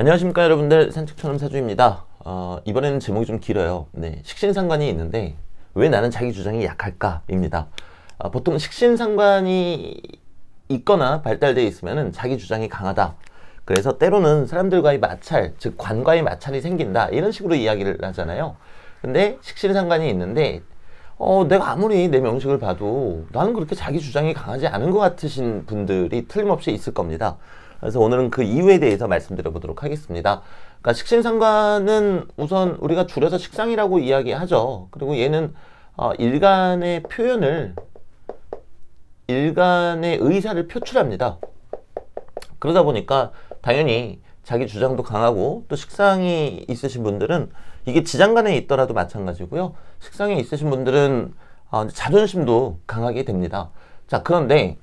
안녕하십니까 여러분들 산책처럼 사주입니다 어, 이번에는 제목이 좀 길어요 네, 식신상관이 있는데 왜 나는 자기 주장이 약할까 입니다 아, 어, 보통 식신상관이 있거나 발달되어 있으면 자기 주장이 강하다 그래서 때로는 사람들과의 마찰 즉 관과의 마찰이 생긴다 이런 식으로 이야기를 하잖아요 근데 식신상관이 있는데 어, 내가 아무리 내 명식을 봐도 나는 그렇게 자기 주장이 강하지 않은 것 같으신 분들이 틀림없이 있을 겁니다. 그래서 오늘은 그 이유에 대해서 말씀드려 보도록 하겠습니다. 그러니까 식신상관은 우선 우리가 줄여서 식상이라고 이야기하죠. 그리고 얘는 어, 일간의 표현을 일간의 의사를 표출합니다. 그러다 보니까 당연히 자기 주장도 강하고 또 식상이 있으신 분들은 이게 지장간에 있더라도 마찬가지고요. 식상이 있으신 분들은 어, 자존심도 강하게 됩니다. 자 그런데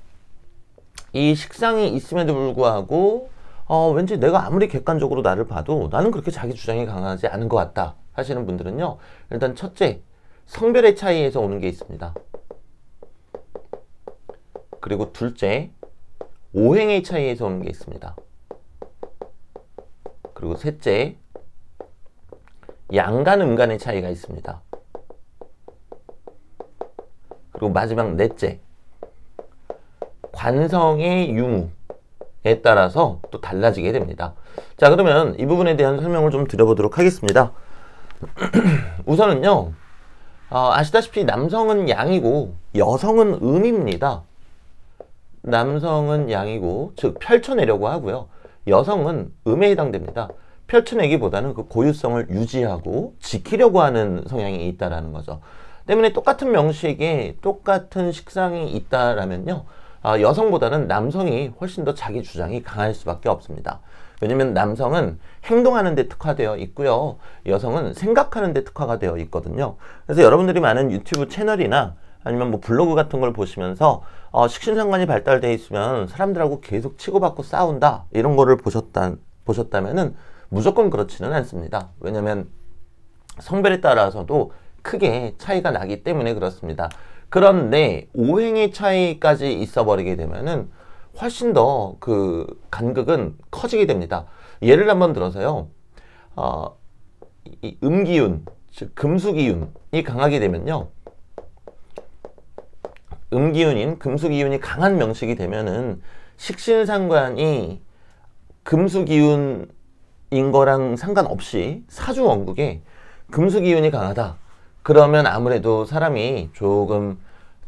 이 식상이 있음에도 불구하고 어, 왠지 내가 아무리 객관적으로 나를 봐도 나는 그렇게 자기 주장이 강하지 않은 것 같다 하시는 분들은요 일단 첫째 성별의 차이에서 오는 게 있습니다 그리고 둘째 오행의 차이에서 오는 게 있습니다 그리고 셋째 양간 음간의 차이가 있습니다 그리고 마지막 넷째 관성의 유무에 따라서 또 달라지게 됩니다. 자 그러면 이 부분에 대한 설명을 좀 드려보도록 하겠습니다. 우선은요. 어, 아시다시피 남성은 양이고 여성은 음입니다. 남성은 양이고 즉 펼쳐내려고 하고요. 여성은 음에 해당됩니다. 펼쳐내기보다는 그 고유성을 유지하고 지키려고 하는 성향이 있다라는 거죠. 때문에 똑같은 명식에 똑같은 식상이 있다라면요. 아, 여성보다는 남성이 훨씬 더 자기 주장이 강할 수밖에 없습니다. 왜냐면 남성은 행동하는 데 특화되어 있고요. 여성은 생각하는 데 특화가 되어 있거든요. 그래서 여러분들이 많은 유튜브 채널이나 아니면 뭐 블로그 같은 걸 보시면서 어, 식신상관이 발달되어 있으면 사람들하고 계속 치고받고 싸운다 이런 거를 보셨다, 보셨다면 무조건 그렇지는 않습니다. 왜냐면 성별에 따라서도 크게 차이가 나기 때문에 그렇습니다. 그런데 오행의 차이까지 있어버리게 되면은 훨씬 더 그 간극은 커지게 됩니다. 예를 한번 들어서요. 어, 이 음기운, 즉 금수기운이 강하게 되면요. 음기운인 금수기운이 강한 명식이 되면은 식신상관이 금수기운인 거랑 상관없이 사주원국에 금수기운이 강하다. 그러면 아무래도 사람이 조금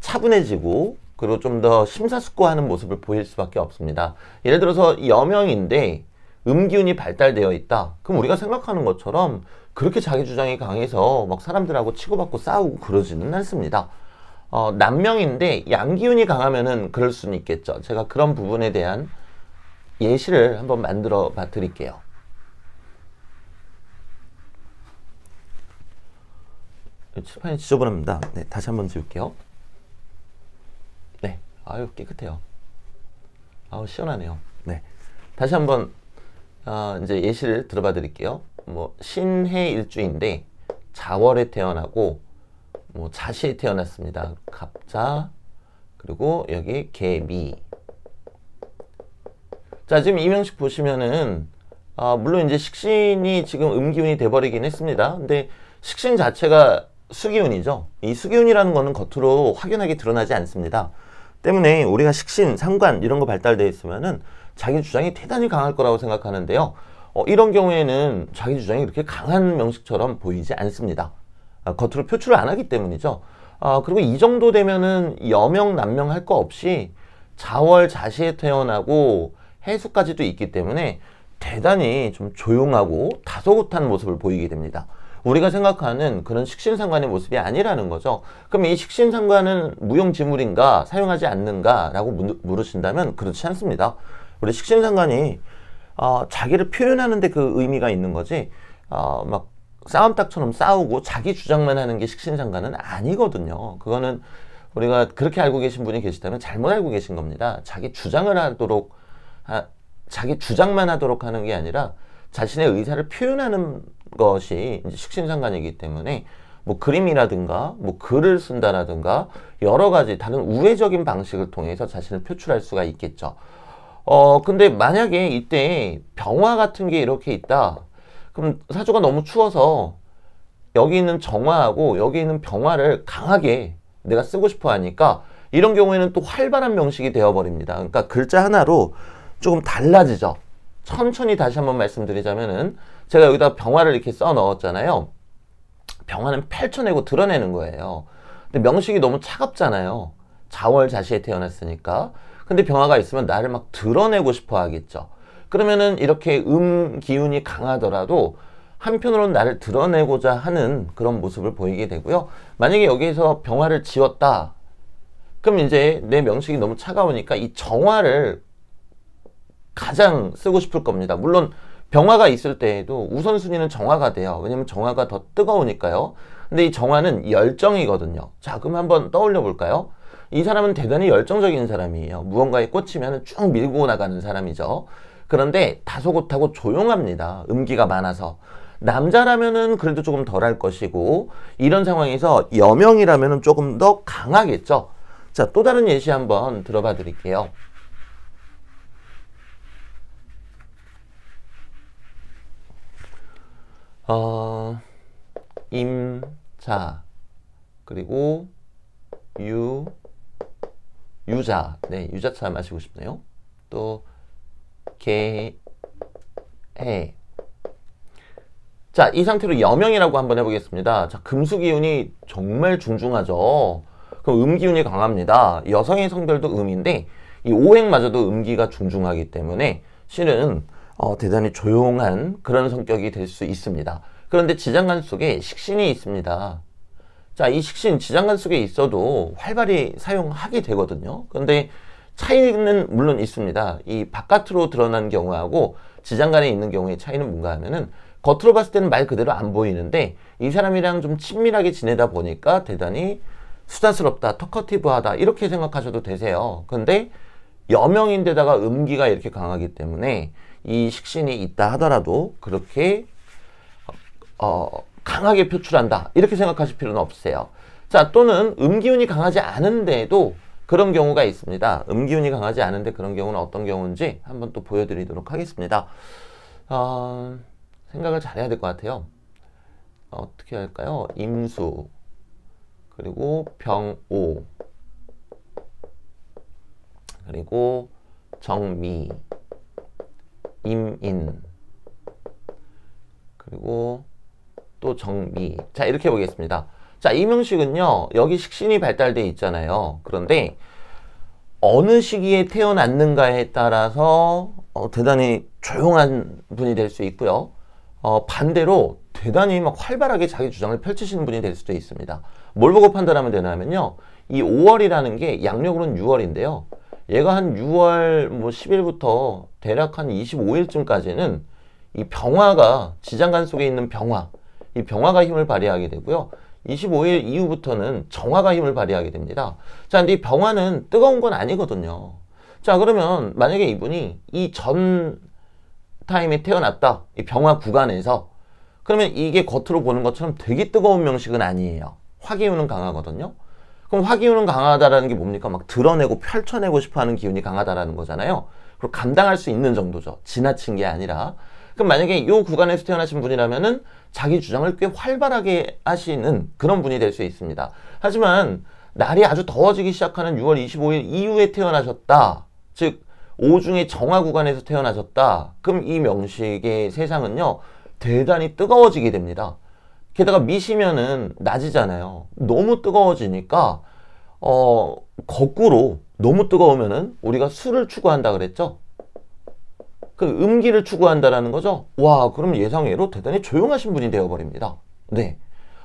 차분해지고 그리고 좀 더 심사숙고하는 모습을 보일 수밖에 없습니다. 예를 들어서 여명인데 음기운이 발달되어 있다. 그럼 우리가 생각하는 것처럼 그렇게 자기 주장이 강해서 막 사람들하고 치고받고 싸우고 그러지는 않습니다. 어, 남명인데 양기운이 강하면은 그럴 수는 있겠죠. 제가 그런 부분에 대한 예시를 한번 만들어 봐 드릴게요. 칠판이 지저분합니다. 네, 다시 한 번 지울게요. 네, 아유 깨끗해요. 아우 시원하네요. 네, 다시 한번 어, 이제 예시를 들어봐 드릴게요. 뭐 신해 일주인데 자월에 태어나고 뭐 자시에 태어났습니다. 갑자 그리고 여기 개미 자 지금 이 명식 보시면은 아, 물론 이제 식신이 지금 음기운이 돼버리긴 했습니다. 근데 식신 자체가 수기운이죠. 이 수기운이라는 거는 겉으로 확연하게 드러나지 않습니다. 때문에 우리가 식신, 상관 이런 거 발달되어 있으면은 자기 주장이 대단히 강할 거라고 생각하는데요. 어, 이런 경우에는 자기 주장이 그렇게 강한 명식처럼 보이지 않습니다. 아, 겉으로 표출을 안 하기 때문이죠. 아, 그리고 이 정도 되면은 여명, 남명 할 거 없이 자월, 자시에 태어나고 해수까지도 있기 때문에 대단히 좀 조용하고 다소곳한 모습을 보이게 됩니다. 우리가 생각하는 그런 식신상관의 모습이 아니라는 거죠. 그럼 이 식신상관은 무용지물인가 사용하지 않는가 라고 물으신다면 그렇지 않습니다. 우리 식신상관이 어, 자기를 표현하는 데 그 의미가 있는 거지 어, 막 싸움닭처럼 싸우고 자기 주장만 하는 게 식신상관은 아니거든요. 그거는 우리가 그렇게 알고 계신 분이 계시다면 잘못 알고 계신 겁니다. 자기 주장을 하도록 자기 주장만 하도록 하는 게 아니라 자신의 의사를 표현하는 것이 식신상관이기 때문에 뭐 그림이라든가 뭐 글을 쓴다라든가 여러 가지 다른 우회적인 방식을 통해서 자신을 표출할 수가 있겠죠. 어 근데 만약에 이때 병화 같은 게 이렇게 있다. 그럼 사주가 너무 추워서 여기 있는 정화하고 여기 있는 병화를 강하게 내가 쓰고 싶어 하니까 이런 경우에는 또 활발한 명식이 되어버립니다. 그러니까 글자 하나로 조금 달라지죠. 천천히 다시 한번 말씀드리자면은 제가 여기다 병화를 이렇게 써 넣었잖아요. 병화는 펼쳐내고 드러내는 거예요. 근데 명식이 너무 차갑잖아요. 자월자시에 태어났으니까. 근데 병화가 있으면 나를 막 드러내고 싶어 하겠죠. 그러면은 이렇게 음 기운이 강하더라도 한편으로는 나를 드러내고자 하는 그런 모습을 보이게 되고요. 만약에 여기에서 병화를 지웠다. 그럼 이제 내 명식이 너무 차가우니까 이 정화를 가장 쓰고 싶을 겁니다. 물론 병화가 있을 때에도 우선순위는 정화가 돼요. 왜냐면 정화가 더 뜨거우니까요. 근데 이 정화는 열정이거든요. 자, 그럼 한번 떠올려 볼까요? 이 사람은 대단히 열정적인 사람이에요. 무언가에 꽂히면 쭉 밀고 나가는 사람이죠. 그런데 다소곳하고 조용합니다. 음기가 많아서. 남자라면은 그래도 조금 덜 할 것이고 이런 상황에서 여명이라면 조금 더 강하겠죠. 자, 또 다른 예시 한번 들어봐 드릴게요. 어, 임 자 그리고 유 유자 네 유자차 마시고 싶네요 또 개 해 자, 이 상태로 여명이라고 한번 해보겠습니다. 자, 금수 기운이 정말 중중하죠. 그럼 음 기운이 강합니다. 여성의 성별도 음인데 이 오행마저도 음기가 중중하기 때문에 실은 어, 대단히 조용한 그런 성격이 될 수 있습니다. 그런데 지장간 속에 식신이 있습니다. 자, 이 식신 지장간 속에 있어도 활발히 사용하게 되거든요. 그런데 차이는 물론 있습니다. 이 바깥으로 드러난 경우하고 지장간에 있는 경우의 차이는 뭔가 하면은 겉으로 봤을 때는 말 그대로 안 보이는데 이 사람이랑 좀 친밀하게 지내다 보니까 대단히 수다스럽다, 터커티브하다 이렇게 생각하셔도 되세요. 그런데 여명인데다가 음기가 이렇게 강하기 때문에 이 식신이 있다 하더라도 그렇게 어, 어, 강하게 표출한다 이렇게 생각하실 필요는 없으세요. 자 또는 음기운이 강하지 않은데도 그런 경우가 있습니다. 음기운이 강하지 않은데 그런 경우는 어떤 경우인지 한번 또 보여드리도록 하겠습니다. 어, 생각을 잘해야 될 것 같아요. 어떻게 할까요? 임수 그리고 병오 그리고 정미 임인 그리고 또 정미 자 이렇게 보겠습니다 자 이명식은요 여기 식신이 발달돼 있잖아요 그런데 어느 시기에 태어났는가에 따라서 어, 대단히 조용한 분이 될 수 있고요 어, 반대로 대단히 막 활발하게 자기 주장을 펼치시는 분이 될 수도 있습니다 뭘 보고 판단하면 되냐면요 이 5월이라는 게 양력으로는 6월인데요 얘가 한 6월 뭐 10일부터 대략 한 25일쯤까지는 이 병화가 지장간 속에 있는 병화 이 병화가 힘을 발휘하게 되고요. 25일 이후부터는 정화가 힘을 발휘하게 됩니다. 자, 근데 이 병화는 뜨거운 건 아니거든요. 자, 그러면 만약에 이분이 이 전 타임에 태어났다. 이 병화 구간에서 그러면 이게 겉으로 보는 것처럼 되게 뜨거운 명식은 아니에요. 화기운은 강하거든요. 그럼 화기운은 강하다라는 게 뭡니까? 막 드러내고 펼쳐내고 싶어하는 기운이 강하다라는 거잖아요. 그리고 감당할 수 있는 정도죠. 지나친 게 아니라. 그럼 만약에 이 구간에서 태어나신 분이라면은 자기 주장을 꽤 활발하게 하시는 그런 분이 될 수 있습니다. 하지만 날이 아주 더워지기 시작하는 6월 25일 이후에 태어나셨다. 즉 오중의 정화 구간에서 태어나셨다. 그럼 이 명식의 세상은요. 대단히 뜨거워지게 됩니다. 게다가 미시면은 낮이잖아요. 너무 뜨거워지니까 어 거꾸로 너무 뜨거우면은 우리가 술을 추구한다 그랬죠. 그 음기를 추구한다라는 거죠. 와, 그럼 예상외로 대단히 조용하신 분이 되어버립니다. 네.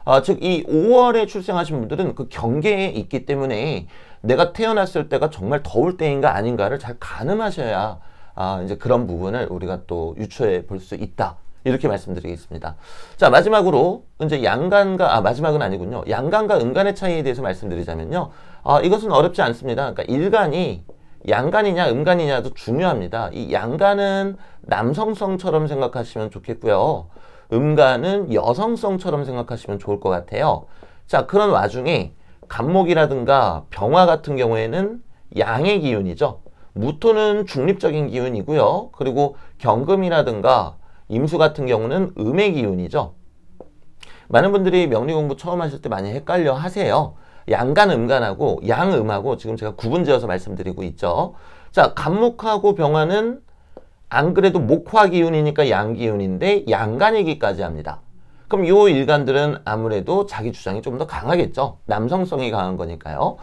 아, 즉, 이 5월에 출생하신 분들은 그 경계에 있기 때문에 내가 태어났을 때가 정말 더울 때인가 아닌가를 잘 가늠하셔야 아, 이제 그런 부분을 우리가 또 유추해 볼 수 있다. 이렇게 말씀드리겠습니다. 자, 마지막으로 이제 양간과 아 마지막은 아니군요. 양간과 음간의 차이에 대해서 말씀드리자면요. 아, 이것은 어렵지 않습니다. 그러니까 일간이 양간이냐 음간이냐도 중요합니다. 이 양간은 남성성처럼 생각하시면 좋겠고요. 음간은 여성성처럼 생각하시면 좋을 것 같아요. 자, 그런 와중에 감목이라든가 병화 같은 경우에는 양의 기운이죠. 무토는 중립적인 기운이고요. 그리고 경금이라든가 임수 같은 경우는 음의 기운이죠. 많은 분들이 명리 공부 처음 하실 때 많이 헷갈려 하세요. 양간 음간하고 양음하고 지금 제가 구분지어서 말씀드리고 있죠. 자, 간목하고 병화는 안 그래도 목화 기운이니까 양 기운인데 양간이기까지 합니다. 그럼 요 일간들은 아무래도 자기 주장이 좀 더 강하겠죠. 남성성이 강한 거니까요.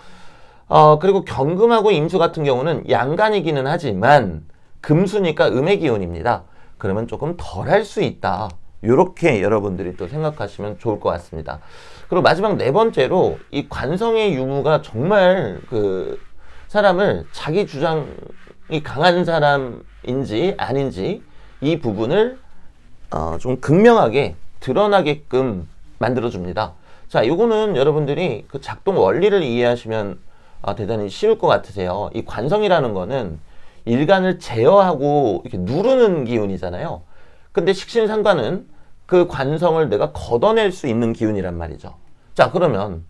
어, 그리고 경금하고 임수 같은 경우는 양간이기는 하지만 금수니까 음의 기운입니다. 그러면 조금 덜 할 수 있다. 이렇게 여러분들이 또 생각하시면 좋을 것 같습니다. 그리고 마지막 네 번째로 이 관성의 유무가 정말 그 사람을 자기 주장이 강한 사람인지 아닌지 이 부분을 어, 좀 극명하게 드러나게끔 만들어줍니다. 자, 이거는 여러분들이 그 작동 원리를 이해하시면 아, 대단히 쉬울 것 같으세요. 이 관성이라는 거는 일간을 제어하고 이렇게 누르는 기운이잖아요. 근데 식신상관은 그 관성을 내가 걷어낼 수 있는 기운이란 말이죠. 자 그러면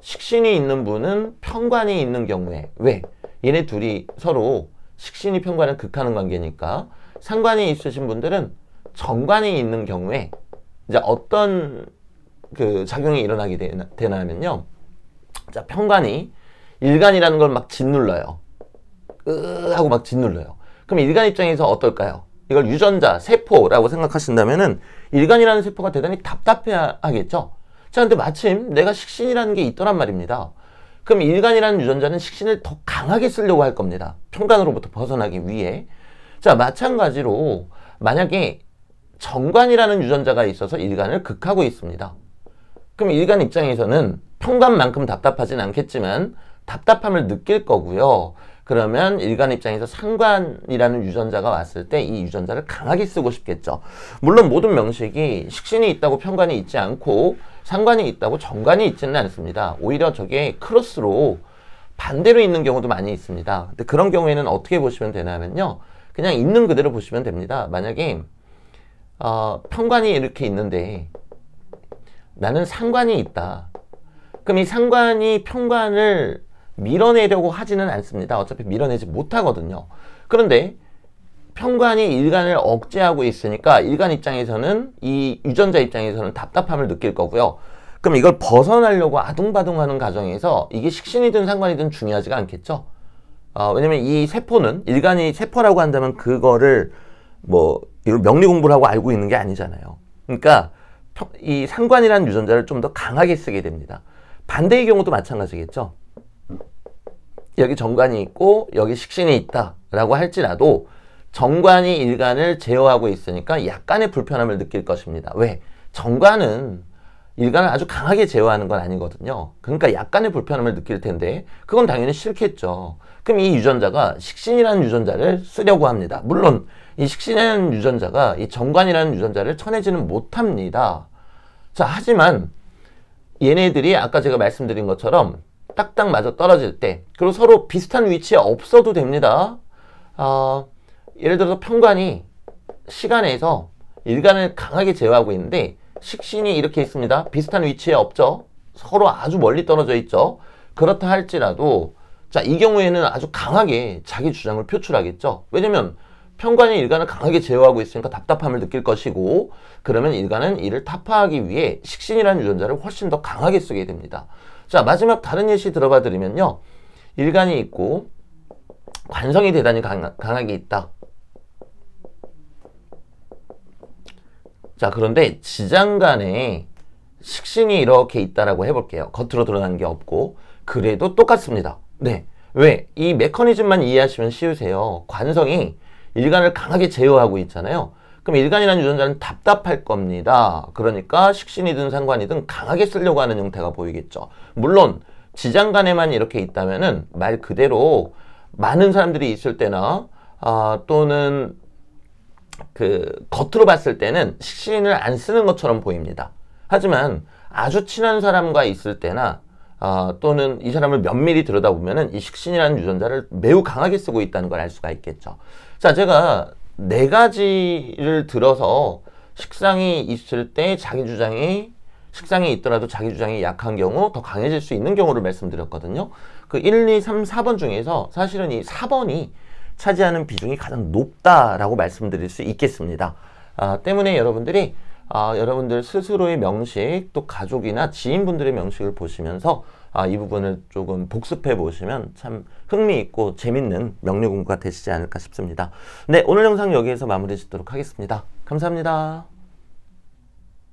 식신이 있는 분은 편관이 있는 경우에 왜? 얘네 둘이 서로 식신이 편관을 극하는 관계니까 상관이 있으신 분들은 정관이 있는 경우에 이제 어떤 그 작용이 일어나게 되나, 되냐면요. 자, 편관이 일간이라는 걸 막 짓눌러요. 으 하고 막 짓눌러요. 그럼 일간 입장에서 어떨까요? 이걸 유전자, 세포라고 생각하신다면은 일간이라는 세포가 대단히 답답해 하겠죠. 자, 근데 마침 내가 식신이라는 게 있더란 말입니다. 그럼 일간이라는 유전자는 식신을 더 강하게 쓰려고 할 겁니다. 평간으로부터 벗어나기 위해. 자, 마찬가지로 만약에 정관이라는 유전자가 있어서 일간을 극하고 있습니다. 그럼 일간 입장에서는 평간만큼 답답하진 않겠지만 답답함을 느낄 거고요. 그러면 일간 입장에서 상관이라는 유전자가 왔을 때 이 유전자를 강하게 쓰고 싶겠죠. 물론 모든 명식이 식신이 있다고 편관이 있지 않고 상관이 있다고 정관이 있지는 않습니다. 오히려 저게 크로스로 반대로 있는 경우도 많이 있습니다. 근데 그런 경우에는 어떻게 보시면 되냐면요. 그냥 있는 그대로 보시면 됩니다. 만약에 어, 편관이 이렇게 있는데 나는 상관이 있다. 그럼 이 상관이 편관을 밀어내려고 하지는 않습니다. 어차피 밀어내지 못하거든요. 그런데 평관이 일간을 억제하고 있으니까 일간 입장에서는 이 유전자 입장에서는 답답함을 느낄 거고요. 그럼 이걸 벗어나려고 아둥바둥하는 과정에서 이게 식신이든 상관이든 중요하지가 않겠죠. 어, 왜냐면 이 세포는 일간이 세포라고 한다면 그거를 뭐 명리 공부를 하고 알고 있는 게 아니잖아요. 그러니까 이 상관이라는 유전자를 좀 더 강하게 쓰게 됩니다. 반대의 경우도 마찬가지겠죠. 여기 정관이 있고 여기 식신이 있다라고 할지라도 정관이 일간을 제어하고 있으니까 약간의 불편함을 느낄 것입니다. 왜? 정관은 일간을 아주 강하게 제어하는 건 아니거든요. 그러니까 약간의 불편함을 느낄 텐데 그건 당연히 싫겠죠. 그럼 이 유전자가 식신이라는 유전자를 쓰려고 합니다. 물론 이 식신이라는 유전자가 이 정관이라는 유전자를 쳐내지는 못합니다. 자 하지만 얘네들이 아까 제가 말씀드린 것처럼 딱딱 맞아 떨어질 때 그리고 서로 비슷한 위치에 없어도 됩니다. 어, 예를 들어서 평관이 시간에서 일간을 강하게 제어하고 있는데 식신이 이렇게 있습니다. 비슷한 위치에 없죠. 서로 아주 멀리 떨어져 있죠. 그렇다 할지라도 자 이 경우에는 아주 강하게 자기 주장을 표출하겠죠. 왜냐면 평관이 일간을 강하게 제어하고 있으니까 답답함을 느낄 것이고 그러면 일간은 이를 타파하기 위해 식신이라는 유전자를 훨씬 더 강하게 쓰게 됩니다. 자, 마지막 다른 예시 들어봐 드리면요. 일간이 있고 관성이 대단히 강하, 강하게 있다. 자, 그런데 지장 간에 식신이 이렇게 있다라고 해볼게요. 겉으로 드러난 게 없고 그래도 똑같습니다. 네. 왜? 이 메커니즘만 이해하시면 쉬우세요. 관성이 일간을 강하게 제어하고 있잖아요. 그럼 일간이라는 유전자는 답답할 겁니다. 그러니까 식신이든 상관이든 강하게 쓰려고 하는 형태가 보이겠죠. 물론 지장간에만 이렇게 있다면은 말 그대로 많은 사람들이 있을 때나 아, 또는 그 겉으로 봤을 때는 식신을 안 쓰는 것처럼 보입니다. 하지만 아주 친한 사람과 있을 때나 아, 또는 이 사람을 면밀히 들여다보면은 이 식신이라는 유전자를 매우 강하게 쓰고 있다는 걸 알 수가 있겠죠. 자, 제가 네 가지를 들어서 식상이 있을 때 자기 주장이 식상이 있더라도 자기 주장이 약한 경우 더 강해질 수 있는 경우를 말씀드렸거든요. 그 1, 2, 3, 4번 중에서 사실은 이 4번이 차지하는 비중이 가장 높다라고 말씀드릴 수 있겠습니다. 아, 때문에 여러분들이 아, 여러분들 스스로의 명식 또 가족이나 지인분들의 명식을 보시면서 아, 이 부분을 조금 복습해 보시면 참 흥미있고 재밌는 명료 공부가 되시지 않을까 싶습니다. 네, 오늘 영상 여기에서 마무리 짓도록 하겠습니다. 감사합니다.